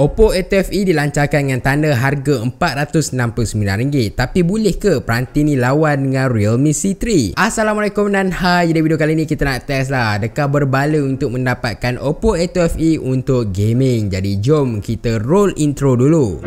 Oppo A5e dilancarkan dengan tanda harga RM469 tapi boleh ke peranti ni lawan dengan Realme C3? Assalamualaikum dan hai jadi video kali ni kita nak test lah adakah berbala untuk mendapatkan Oppo A5e untuk gaming jadi jom kita roll intro dulu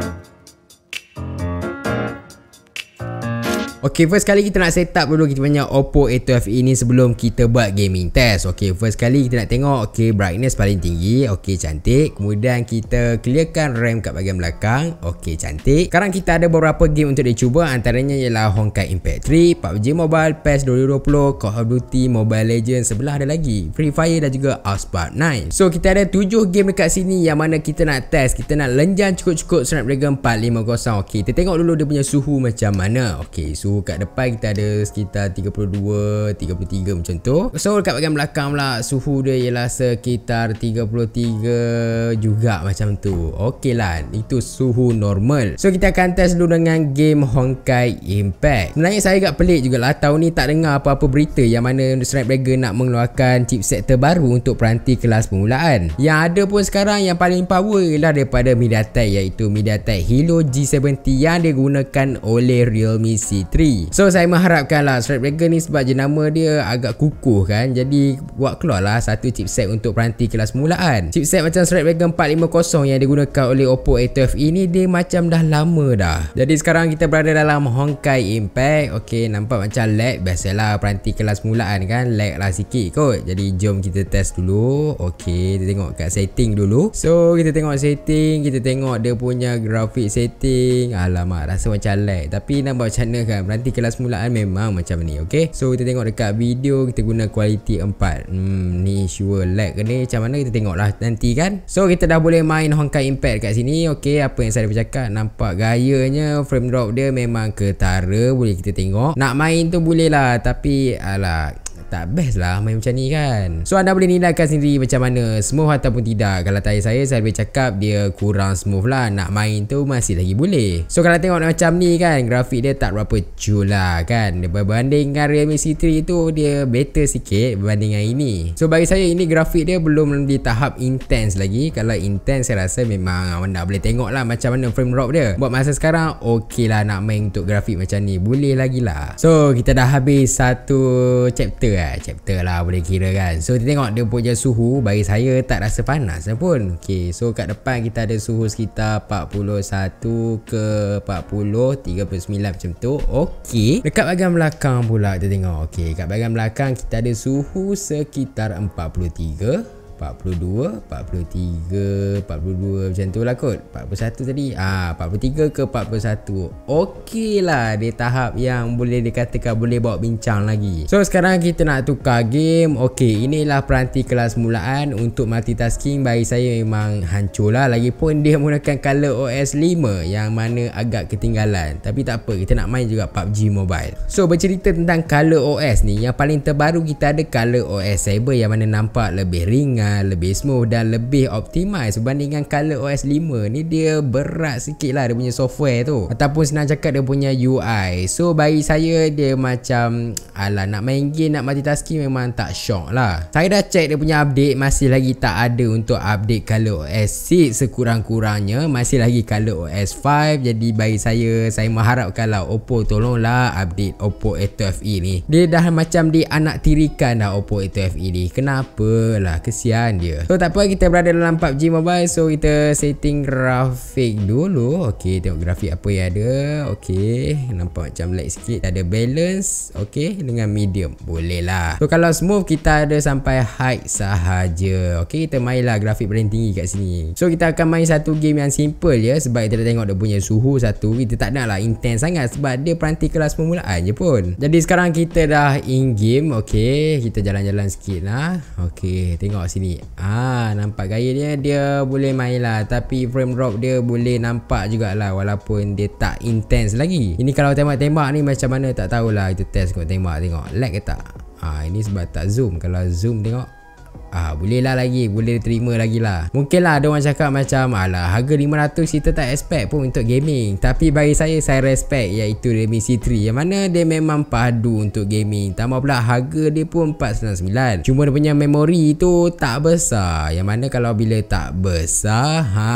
Okay first kali kita nak set up dulu kita punya Oppo A12e ni sebelum kita buat gaming test Okay first kali kita nak tengok Okay brightness paling tinggi Okay cantik Kemudian kita clearkan RAM kat bahagian belakang Okay cantik Sekarang kita ada beberapa game untuk cuba, Antaranya ialah Honkai Impact 3 PUBG Mobile PES 2020 Call of Duty Mobile Legends Sebelah ada lagi Free Fire dan juga Aspart 9 So kita ada 7 game dekat sini yang mana kita nak test Kita nak lenjan cukup-cukup Snapdragon 450 Okay kita tengok dulu dia punya suhu macam mana Okay suhu kat depan kita ada sekitar 32 33 macam tu so dekat bahagian belakang pula suhu dia ialah sekitar 33 juga macam tu ok lah itu suhu normal so kita akan test dulu dengan game Honkai Impact sebenarnya saya agak pelik jugalah tahun ni tak dengar apa-apa berita yang mana Snapdragon nak mengeluarkan chipset terbaru untuk peranti kelas permulaan yang ada pun sekarang yang paling power ialah daripada MediaTek iaitu MediaTek Helio G70 yang digunakan oleh Realme C3 negeri So saya mengharapkan lah Strap ni sebab jenama dia agak kukuh kan Jadi buat keluar lah satu chipset untuk peranti kelas mulaan Chipset macam Snapdragon 450 yang digunakan oleh Oppo A12e ni Dia macam dah lama dah Jadi sekarang kita berada dalam Honkai Impact Okay nampak macam lag Biasalah peranti kelas mulaan kan Lag lah sikit kot Jadi jom kita test dulu Okay kita tengok kat setting dulu So kita tengok setting Kita tengok dia punya grafik setting Alamak rasa macam lag Tapi nampak macam mana kan Nanti kelas mulaan memang macam ni Okay So kita tengok dekat video Kita guna kualiti 4 Hmm Ni sure lag ke ni Macam mana kita tengok lah Nanti kan So kita dah boleh main Honkai Impact kat sini Okay Apa yang saya dah bercakap Nampak gayanya Frame drop dia memang ketara Boleh kita tengok Nak main tu boleh lah Tapi Alah tak best lah main macam ni kan so anda boleh nilaikan sendiri macam mana smooth ataupun tidak kalau tanya saya saya boleh cakap dia kurang smooth lah nak main tu masih lagi boleh so kalau tengok macam ni kan grafik dia tak berapa cool lah kan dia berbanding dengan Realme C3 tu dia better sikit berbanding dengan ini so bagi saya ini grafik dia belum di tahap intense lagi kalau intense saya rasa memang anda boleh tengok lah macam mana frame drop dia buat masa sekarang ok lah nak main untuk grafik macam ni boleh lagi lah so kita dah habis satu chapter eh kan chapter lah boleh kira kan so kita tengok dia punya suhu bagi saya tak rasa panas lah pun okay, so kat depan kita ada suhu sekitar 41 ke 40 39 macam tu Okay. dekat bagian belakang pula kita tengok Okay. kat bagian belakang kita ada suhu sekitar 43 42 43 42 macam tu lah kot 41 tadi ah 43 ke 41 okey lah dia tahap yang boleh dikatakan boleh bawa bincang lagi so sekarang kita nak tukar game okey inilah peranti kelas mulaan untuk multitasking bagi saya memang hancur lah lagipun dia menggunakan color OS 5 yang mana agak ketinggalan tapi tak apa kita nak main juga PUBG Mobile so bercerita tentang color OS ni yang paling terbaru kita ada color OS Cyber yang mana nampak lebih ringan dengan lebih smooth dan lebih optimize berbandingan Color OS 5 ni dia berat sikit lah dia punya software tu ataupun senang cakap dia punya UI so bagi saya dia macam ala nak main game nak multitasking memang tak shock lah saya dah check dia punya update masih lagi tak ada untuk update Color OS 6 sekurang-kurangnya masih lagi Color OS 5 jadi bagi saya saya mengharapkan lah Oppo tolonglah update Oppo A12e e ni dia dah macam di anak tirikan dah Oppo A12e e ni kenapa lah kesian kesian dia So tak apa kita berada dalam PUBG Mobile So kita setting grafik dulu Okay tengok grafik apa yang ada Okay nampak macam light sikit Ada balance Okay dengan medium Boleh lah So kalau smooth kita ada sampai high sahaja Okay kita main lah grafik paling tinggi kat sini So kita akan main satu game yang simple ya Sebab kita dah tengok dia punya suhu satu Kita tak nak lah intense sangat Sebab dia peranti kelas permulaan je pun Jadi sekarang kita dah in game Okay kita jalan-jalan sikit lah Okay tengok sini sini Ah nampak gaya dia Dia boleh main lah Tapi frame drop dia boleh nampak jugalah Walaupun dia tak intense lagi Ini kalau tembak-tembak ni macam mana tak tahulah Kita test kot tembak tengok Lag ke tak Ah ini sebab tak zoom Kalau zoom tengok ah boleh lah lagi boleh terima lagi lah mungkin lah ada orang cakap macam alah harga 500 kita tak expect pun untuk gaming tapi bagi saya saya respect iaitu Redmi C3 yang mana dia memang padu untuk gaming tambah pula harga dia pun 499 cuma dia punya memori tu tak besar yang mana kalau bila tak besar ha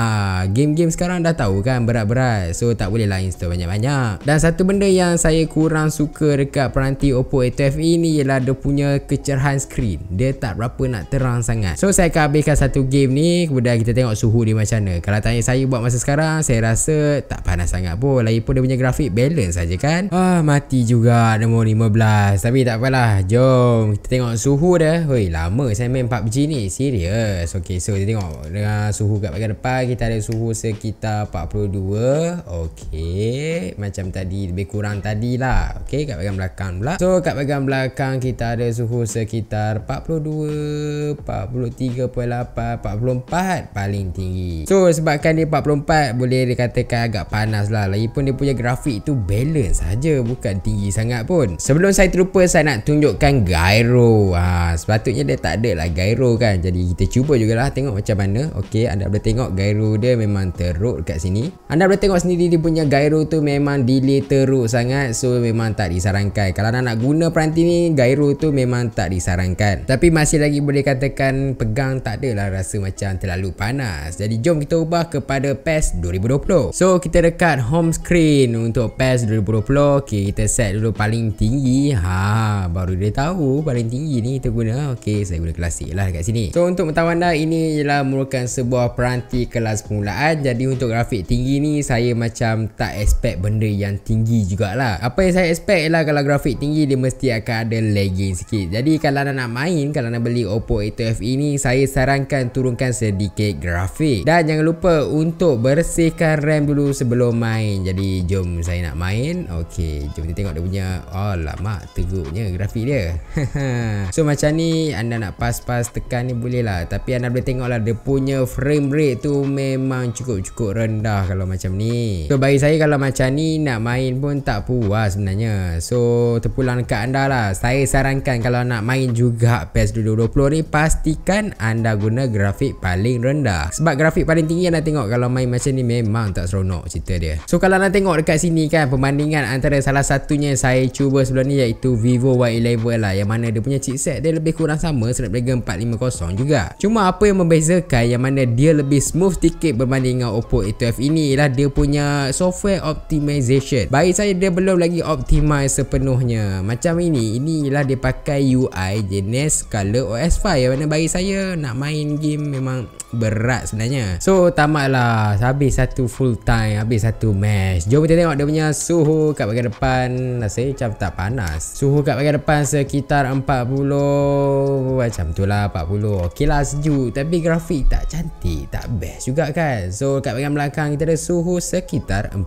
game-game sekarang dah tahu kan berat-berat so tak boleh lah install banyak-banyak dan satu benda yang saya kurang suka dekat peranti Oppo A12e ni ialah dia punya kecerahan screen dia tak berapa nak terang kurang sangat So saya akan habiskan satu game ni Kemudian kita tengok suhu dia macam mana Kalau tanya saya buat masa sekarang Saya rasa tak panas sangat pun pun dia punya grafik balance saja kan Ah mati juga nombor 15 Tapi tak apalah Jom kita tengok suhu dia Hoi lama saya main PUBG ni Serius Okay so kita tengok Dengan suhu kat bagian depan Kita ada suhu sekitar 42 Okay Macam tadi Lebih kurang tadi lah Okay kat bagian belakang pula So kat bagian belakang Kita ada suhu sekitar 42 43.8 44 paling tinggi so sebabkan dia 44 boleh dikatakan agak panas lah lagipun dia punya grafik tu balance saja bukan tinggi sangat pun sebelum saya terlupa saya nak tunjukkan gyro ha, sepatutnya dia tak ada lah gyro kan jadi kita cuba jugalah tengok macam mana ok anda boleh tengok gyro dia memang teruk kat sini anda boleh tengok sendiri dia punya gyro tu memang delay teruk sangat so memang tak disarankan kalau anda nak guna peranti ni gyro tu memang tak disarankan tapi masih lagi boleh kata katakan pegang tak adalah rasa macam terlalu panas jadi jom kita ubah kepada PES 2020 so kita dekat home screen untuk PES 2020 ok kita set dulu paling tinggi ha baru dia tahu paling tinggi ni kita guna ok saya guna klasik lah kat sini so untuk mentah anda ini ialah merupakan sebuah peranti kelas permulaan jadi untuk grafik tinggi ni saya macam tak expect benda yang tinggi jugalah apa yang saya expect ialah kalau grafik tinggi dia mesti akan ada lagging sikit jadi kalau anda nak main kalau anda beli OPPO Creator FE ni saya sarankan turunkan sedikit grafik dan jangan lupa untuk bersihkan RAM dulu sebelum main jadi jom saya nak main ok jom kita tengok dia punya alamak teruknya grafik dia so macam ni anda nak pas-pas tekan ni boleh lah tapi anda boleh tengok lah dia punya frame rate tu memang cukup-cukup rendah kalau macam ni so bagi saya kalau macam ni nak main pun tak puas sebenarnya so terpulang dekat anda lah saya sarankan kalau nak main juga PES 2020 ni pastikan anda guna grafik paling rendah sebab grafik paling tinggi anda tengok kalau main macam ni memang tak seronok cerita dia so kalau anda tengok dekat sini kan perbandingan antara salah satunya saya cuba sebelum ni iaitu Vivo Y11 lah yang mana dia punya chipset dia lebih kurang sama Snapdragon 450 juga cuma apa yang membezakan yang mana dia lebih smooth sikit berbanding dengan Oppo a 12 f ini ialah dia punya software optimization baik saya dia belum lagi optimize sepenuhnya macam ini inilah dia pakai UI jenis ColorOS OS 5 bagaimana bagi saya nak main game memang berat sebenarnya so tamatlah habis satu full time habis satu match jom kita tengok dia punya suhu kat bagian depan rasa macam tak panas suhu kat bagian depan sekitar 40 macam tu lah 40 ok lah sejuk tapi grafik tak cantik tak best juga kan so kat bagian belakang kita ada suhu sekitar 40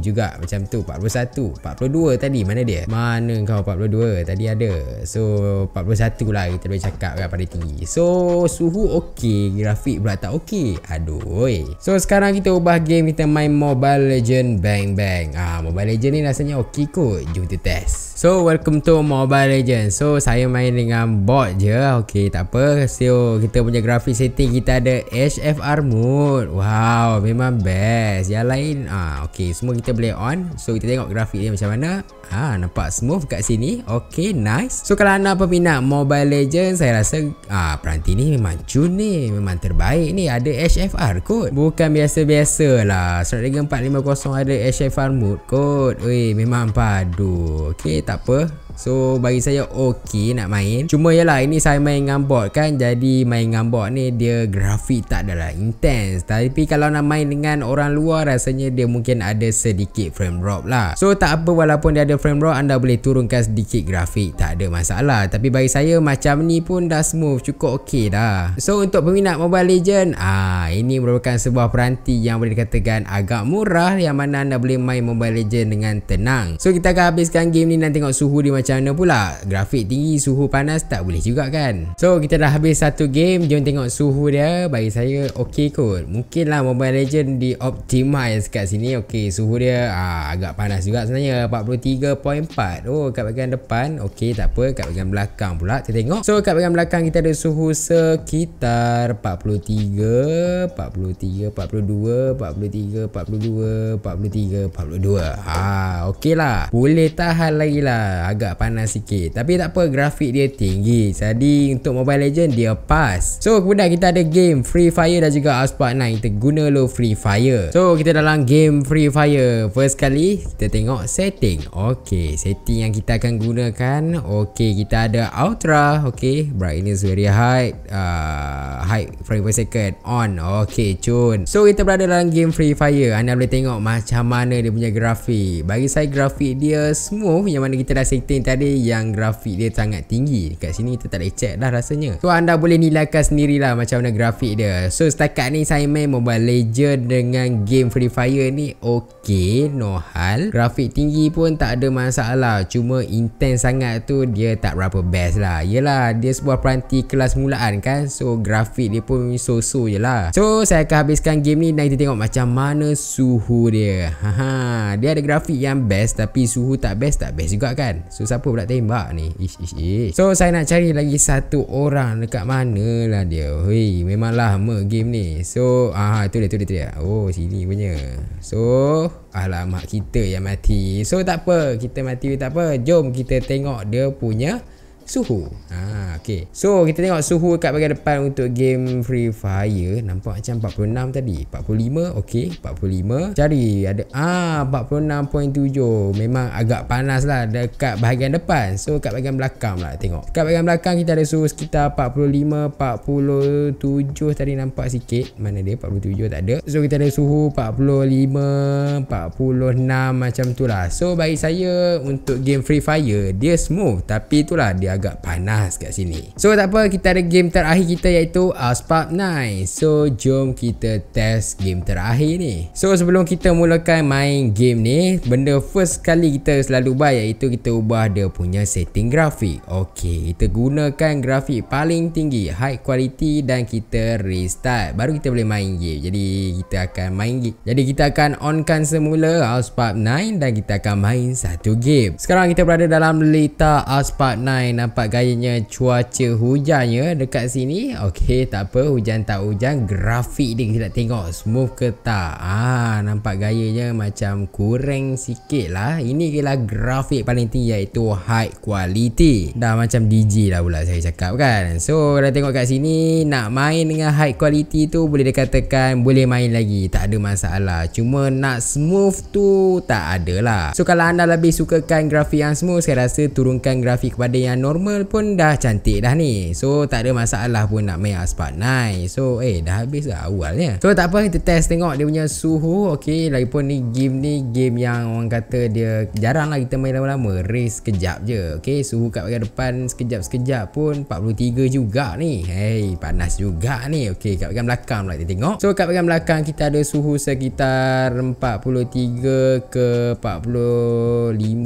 juga macam tu 41 42 tadi mana dia mana kau 42 tadi ada so 41 lah kita boleh cakap kan pada ni So suhu ok Grafik pula tak ok Aduh eh. So sekarang kita ubah game Kita main Mobile Legend Bang Bang Ah Mobile Legend ni rasanya ok kot Jom kita test So welcome to Mobile Legend So saya main dengan bot je Ok tak apa So kita punya grafik setting Kita ada HFR mode Wow memang best Yang lain ah Ok semua kita boleh on So kita tengok grafik dia macam mana Ah nampak smooth kat sini Ok nice So kalau anda peminat Mobile Legend Saya rasa Ah, peranti ni memang cun ni Memang terbaik ni Ada HFR kot Bukan biasa-biasa lah Snapdragon 450 ada HFR mode kot Weh memang padu Okay takpe So bagi saya okey nak main Cuma yalah ini saya main dengan bot kan Jadi main dengan bot ni dia grafik tak adalah intense Tapi kalau nak main dengan orang luar Rasanya dia mungkin ada sedikit frame drop lah So tak apa walaupun dia ada frame drop Anda boleh turunkan sedikit grafik Tak ada masalah Tapi bagi saya macam ni pun dah smooth Cukup okey dah So untuk peminat Mobile Legend ah Ini merupakan sebuah peranti yang boleh dikatakan agak murah Yang mana anda boleh main Mobile Legend dengan tenang So kita akan habiskan game ni dan tengok suhu di macam macam mana pula grafik tinggi suhu panas tak boleh juga kan so kita dah habis satu game jom tengok suhu dia bagi saya ok kot mungkin lah mobile legend di optimize kat sini ok suhu dia aa, ah, agak panas juga sebenarnya 43.4 oh kat bagian depan ok takpe kat bagian belakang pula kita tengok so kat bagian belakang kita ada suhu sekitar 43 43 42 43 42 43 42 Ah, Okey lah Boleh tahan lagi lah Agak panas sikit Tapi tak apa Grafik dia tinggi Jadi untuk Mobile Legend Dia pas. So kemudian kita ada game Free Fire dan juga Aspart 9 Kita guna low Free Fire So kita dalam game Free Fire First kali Kita tengok setting Okay Setting yang kita akan gunakan Okay Kita ada Ultra Okay Brightness very high uh, ah, High frame per second On Okay cun So kita berada dalam game Free Fire Anda boleh tengok macam mana dia punya grafik Bagi saya grafik dia smooth Yang mana kita dah setting ada yang grafik dia sangat tinggi Dekat sini kita tak boleh check dah rasanya So anda boleh nilaikan sendirilah macam mana grafik dia So setakat ni saya main Mobile Legend dengan game Free Fire ni Okay, no hal Grafik tinggi pun tak ada masalah Cuma intense sangat tu dia tak berapa best lah Yelah, dia sebuah peranti kelas mulaan kan So grafik dia pun so-so je lah So saya akan habiskan game ni dan kita tengok macam mana suhu dia Haha, Dia ada grafik yang best tapi suhu tak best tak best juga kan So siapa pula tembak ni ish ish ish so saya nak cari lagi satu orang dekat lah dia hui memang lama game ni so ah tu dia tu dia tu dia oh sini punya so alamak kita yang mati so tak apa kita mati tak apa jom kita tengok dia punya Suhu. Ha, okey. So, kita tengok suhu kat bahagian depan untuk game Free Fire. Nampak macam 46 tadi. 45, okey, 45. Cari ada ah 46.7. Memang agak panas lah dekat bahagian depan. So, kat bahagian belakang lah tengok. Kat bahagian belakang kita ada suhu sekitar 45, 47 tadi nampak sikit. Mana dia 47 tak ada. So, kita ada suhu 45, 46 macam tu lah. So, bagi saya untuk game Free Fire, dia smooth. Tapi itulah dia agak panas kat sini So tak apa kita ada game terakhir kita iaitu Aspab uh, 9 So jom kita test game terakhir ni So sebelum kita mulakan main game ni Benda first kali kita selalu ubah iaitu kita ubah dia punya setting grafik Okay kita gunakan grafik paling tinggi High quality dan kita restart Baru kita boleh main game Jadi kita akan main game Jadi kita akan onkan semula Aspab uh, 9 Dan kita akan main satu game Sekarang kita berada dalam lita Aspab uh, 9 nampak gayanya cuaca hujannya dekat sini. Okey, tak apa hujan tak hujan, grafik dia kita tengok smooth ke tak. Ah, nampak gayanya macam kurang sikit lah Ini ialah grafik paling tinggi iaitu high quality. Dah macam DJ lah pula saya cakap kan. So, dah tengok kat sini nak main dengan high quality tu boleh dikatakan boleh main lagi, tak ada masalah. Cuma nak smooth tu tak adalah. So, kalau anda lebih sukakan grafik yang smooth, saya rasa turunkan grafik kepada yang normal normal pun dah cantik dah ni So tak ada masalah pun nak main aspart naik, So eh dah habis dah awalnya So tak apa kita test tengok dia punya suhu Okay lagipun ni game ni game yang orang kata dia jarang lah kita main lama-lama Race sekejap je Okay suhu kat bagian depan sekejap-sekejap pun 43 juga ni Hey panas juga ni Okay kat bagian belakang pula kita tengok So kat bagian belakang kita ada suhu sekitar 43 ke 45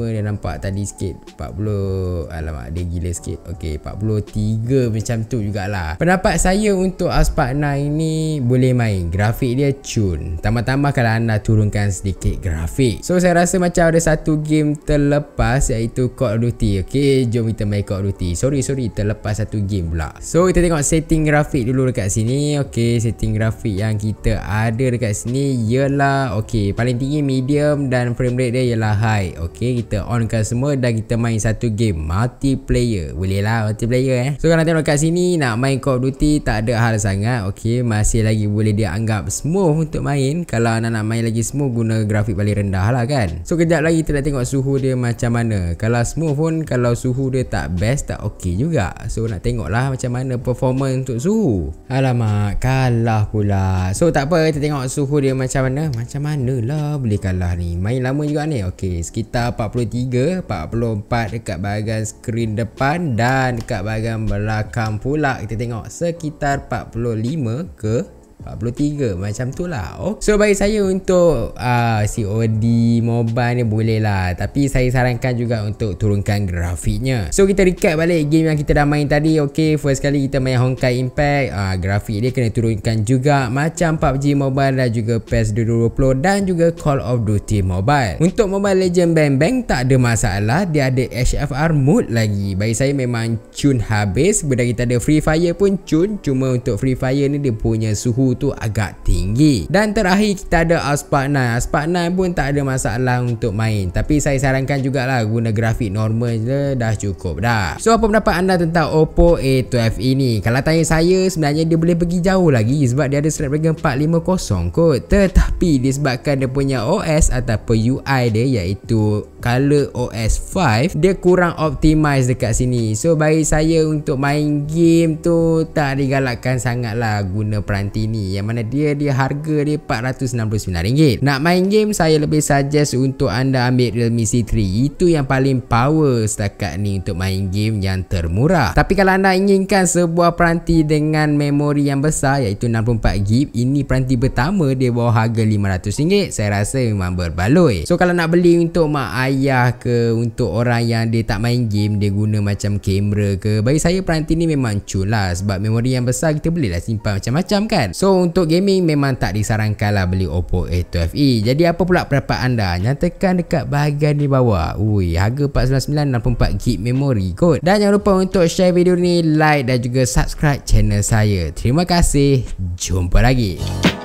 Dia nampak tadi sikit 40 Alamak dia gila gila sikit Okay 43 macam tu jugalah Pendapat saya untuk Aspart 9 ni Boleh main Grafik dia cun Tambah-tambah kalau anda turunkan sedikit grafik So saya rasa macam ada satu game terlepas Iaitu Call of Duty Okay jom kita main Call of Duty Sorry sorry terlepas satu game pula So kita tengok setting grafik dulu dekat sini Okay setting grafik yang kita ada dekat sini Ialah okay paling tinggi medium Dan frame rate dia ialah high Okay kita onkan semua Dan kita main satu game Multiplayer multiplayer Boleh lah multiplayer eh So kalau tengok kat sini Nak main Call of Duty Tak ada hal sangat Okay Masih lagi boleh dia anggap smooth untuk main Kalau anak nak main lagi smooth Guna grafik paling rendah lah kan So kejap lagi kita nak tengok suhu dia macam mana Kalau smooth pun Kalau suhu dia tak best Tak okay juga So nak tengok lah macam mana performance untuk suhu Alamak Kalah pula So tak apa kita tengok suhu dia macam mana Macam mana lah boleh kalah ni Main lama juga ni Okay sekitar 43 44 dekat bahagian screen depan depan dan dekat bahagian belakang pula kita tengok sekitar 45 ke 43 macam tu lah oh. So bagi saya untuk uh, ah, COD mobile ni boleh lah Tapi saya sarankan juga untuk turunkan grafiknya So kita recap balik game yang kita dah main tadi Okay first kali kita main Honkai Impact uh, Grafik dia kena turunkan juga Macam PUBG mobile dan juga PES 2020 Dan juga Call of Duty mobile Untuk mobile legend Bang Bang tak ada masalah Dia ada HFR mode lagi Bagi saya memang cun habis Benda kita ada Free Fire pun cun Cuma untuk Free Fire ni dia punya suhu tu agak tinggi dan terakhir kita ada aspart 9 aspart 9 pun tak ada masalah untuk main tapi saya sarankan jugalah guna grafik normal je dah cukup dah so apa pendapat anda tentang Oppo a 12 ini kalau tanya saya sebenarnya dia boleh pergi jauh lagi sebab dia ada Snapdragon 450 kot tetapi disebabkan dia punya OS ataupun UI dia iaitu color OS 5 dia kurang optimize dekat sini so bagi saya untuk main game tu tak digalakkan sangat lah guna peranti ni yang mana dia dia harga dia RM469 nak main game saya lebih suggest untuk anda ambil Realme C3 itu yang paling power setakat ni untuk main game yang termurah tapi kalau anda inginkan sebuah peranti dengan memori yang besar iaitu 64GB ini peranti pertama dia bawah harga RM500 saya rasa memang berbaloi so kalau nak beli untuk mak ayah ke untuk orang yang dia tak main game dia guna macam kamera ke bagi saya peranti ni memang cool lah sebab memori yang besar kita boleh lah simpan macam-macam kan so untuk gaming memang tak disarankan lah beli Oppo A12e. E. Jadi apa pula pendapat anda? Nyatakan dekat bahagian di bawah. Ui, harga 499 64GB memory kot. Dan jangan lupa untuk share video ni, like dan juga subscribe channel saya. Terima kasih. Jumpa lagi.